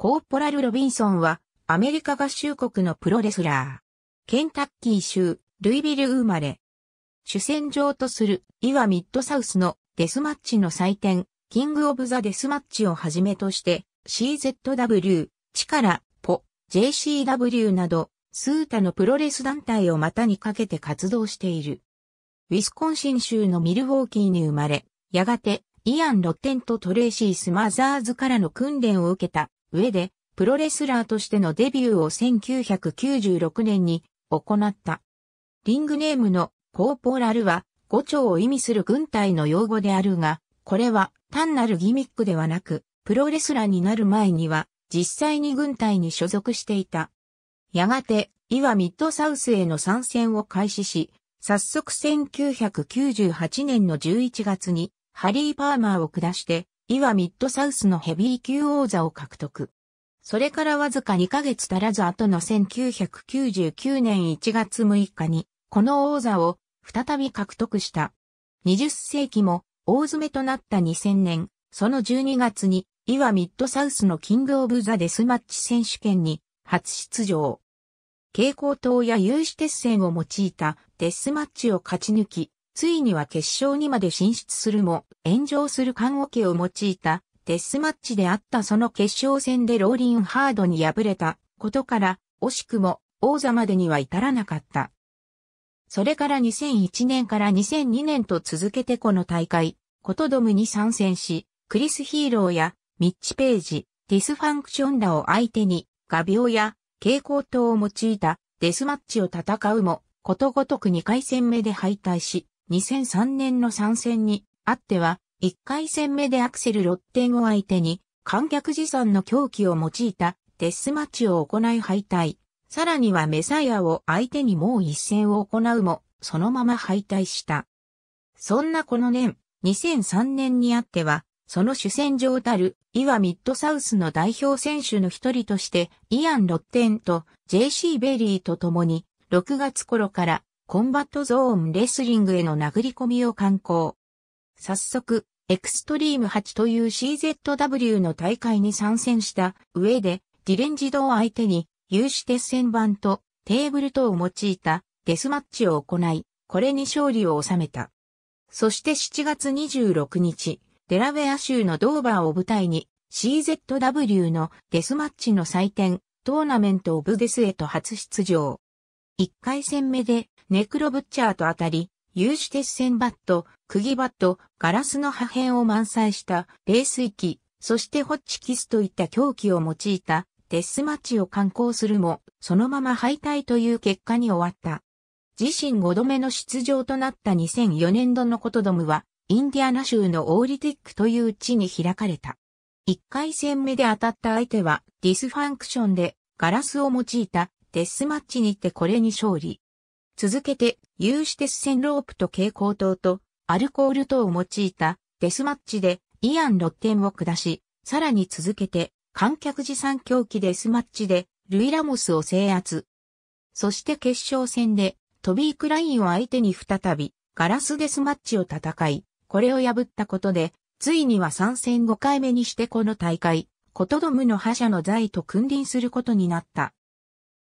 コーポラル・ロビンソンは、アメリカ合衆国のプロレスラー。ケンタッキー州、ルイビル生まれ。主戦場とする、イワ・ミッドサウスのデスマッチの祭典、キング・オブ・ザ・デスマッチをはじめとして、CZW、チカラ、ポ、JCW など、数多のプロレス団体を股にかけて活動している。ウィスコンシン州のミルウォーキーに生まれ、やがて、イアン・ロッテンとトレーシー・スマザーズからの訓練を受けた上で、プロレスラーとしてのデビューを1996年に行った。リングネームのコーポラルは五丁を意味する軍隊の用語であるが、これは単なるギミックではなく、プロレスラーになる前には実際に軍隊に所属していた。やがて、イワミッドサウスへの参戦を開始し、早速1998年の11月にハリー・パーマーを下してイワミッドサウスのヘビー級王座を獲得。それからわずか2ヶ月足らず後の1999年1月6日に、この王座を再び獲得した。20世紀も大詰めとなった2000年、その12月に、イワミッドサウスのキングオブザデスマッチ選手権に初出場。蛍光灯や有刺鉄線を用いたデスマッチを勝ち抜き、ついには決勝にまで進出するも、炎上する缶桶を用いたデスマッチであったその決勝戦でローリン・ハードに敗れたことから、惜しくも王座までには至らなかった。それから2001年から2002年と続けてこの大会、ことドムに参戦し、クリス・ヒーローやミッチ・ページ、ディスファンクションらを相手に、画鋲や蛍光灯を用いたデスマッチを戦うも、ことごとく2回戦目で敗退し、2003年の参戦にあっては、1回戦目でアクセル・6点を相手に、観客持参の狂気を用いたデスマッチを行い敗退。さらにはメサイアを相手にもう一戦を行うも、そのまま敗退した。そんなこの年、2003年にあっては、その主戦場たる、イワミッドサウスの代表選手の一人として、イアン・ロッテンと JC ベリーと共に、6月頃からコンバットゾーンレスリングへの殴り込みを敢行。早速、エクストリーム8という CZW の大会に参戦した上で、ディレンジドを相手に有刺鉄線板とテーブル等を用いたデスマッチを行い、これに勝利を収めた。そして7月26日、デラウェア州のドーバーを舞台に CZW のデスマッチの祭典、トーナメントオブデスへと初出場。1回戦目でネクロブッチャーと当たり、有刺鉄線バット、釘バット、ガラスの破片を満載した冷水器、そしてホッチキスといった凶器を用いたデスマッチを観光するも、そのまま敗退という結果に終わった。自身5度目の出場となった2004年度のコトドムは、インディアナ州のオーリティックという地に開かれた。1回戦目で当たった相手はディスファンクションでガラスを用いたデスマッチにてこれに勝利。続けて、有刺鉄線ロープと蛍光灯とアルコール等を用いたデスマッチでイアン6点を下し、さらに続けて観客持参狂気デスマッチでルイ・ラモスを制圧。そして決勝戦でトビー・クラインを相手に再びガラスデスマッチを戦い、これを破ったことで、ついには参戦5回目にしてこの大会、コトドムの覇者の財と君臨することになった。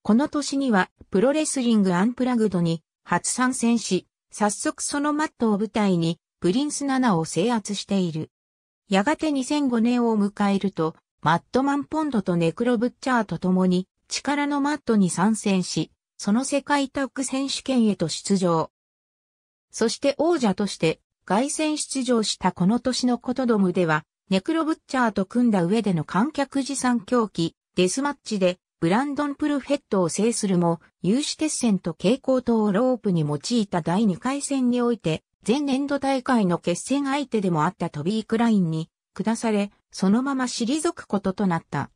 この年にはプロレスリングアンプラグドに初参戦し、早速そのマットを舞台にプリンス7を制圧している。やがて2005年を迎えると、マットマンポンドとネクロブッチャーと共に力のマットに参戦し、その世界タッグ選手権へと出場。そして王者として外戦出場したこの年のコトドムでは、ネクロブッチャーと組んだ上での観客持参狂気、デスマッチでブランドン・プルフェットを制するも、有志鉄線と蛍光灯をロープに用いた第2回戦において、前年度大会の決戦相手でもあったトビー・クラインに下され、そのまま退くこととなった。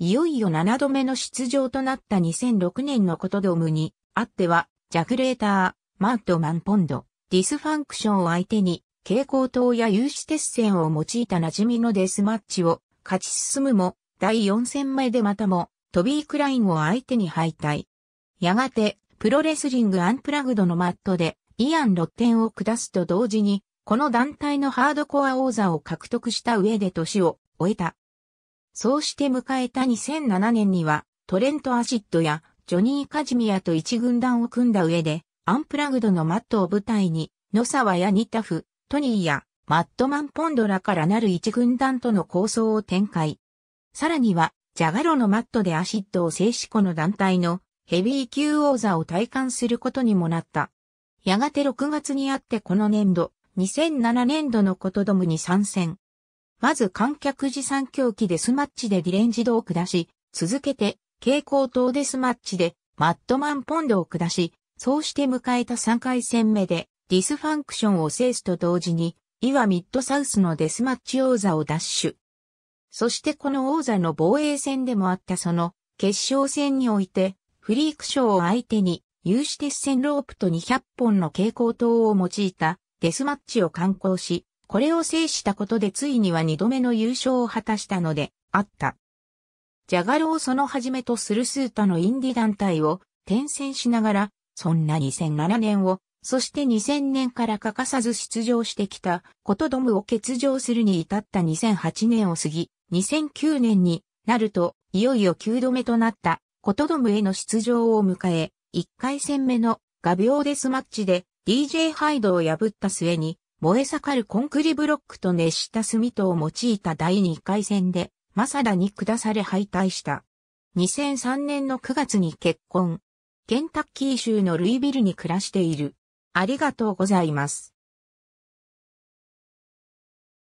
いよいよ7度目の出場となった2006年のことドームに、あっては、ジャグレーター、マッドマンポンド、ディスファンクションを相手に、蛍光灯や有志鉄線を用いた馴染みのデスマッチを勝ち進むも、第4戦目でまたもトビー・クラインを相手に敗退。やがて、プロレスリングアンプラグドのマットで、イアン・ロッテンを下すと同時に、この団体のハードコア王座を獲得した上で年を終えた。そうして迎えた2007年には、トレント・アシッドやジョニー・カジミアと一軍団を組んだ上で、アンプラグドのマットを舞台に、野沢やニタフ、トニーやマットマン・ポンドらからなる一軍団との構想を展開。さらには、ジャガロのマットでアシッドを制しこの団体のヘビー級王座を体感することにもなった。やがて6月にあってこの年度、2007年度のことどもに参戦。まず観客持参狂気デスマッチでディレンジドを下し、続けて蛍光灯デスマッチでマットマンポンドを下し、そうして迎えた3回戦目でディスファンクションを制すと同時に、イワミッドサウスのデスマッチ王座を奪取。そしてこの王座の防衛戦でもあったその決勝戦において、フリークショーを相手に、有刺鉄線ロープと200本の蛍光灯を用いたデスマッチを敢行し、これを制したことでついには2度目の優勝を果たしたので、あった。ジャガロをそのはじめとするスータのインディ団体を転戦しながら、そんな2007年を、そして2000年から欠かさず出場してきた、ことどもを欠場するに至った2008年を過ぎ、2009年になると、いよいよ9度目となった、ことドムへの出場を迎え、1回戦目の画鋲デスマッチで DJ ハイドを破った末に、燃え盛るコンクリブロックと熱した炭とを用いた第2回戦で、マサダに下され敗退した。2003年の9月に結婚。ケンタッキー州のルイビルに暮らしている。ありがとうございます。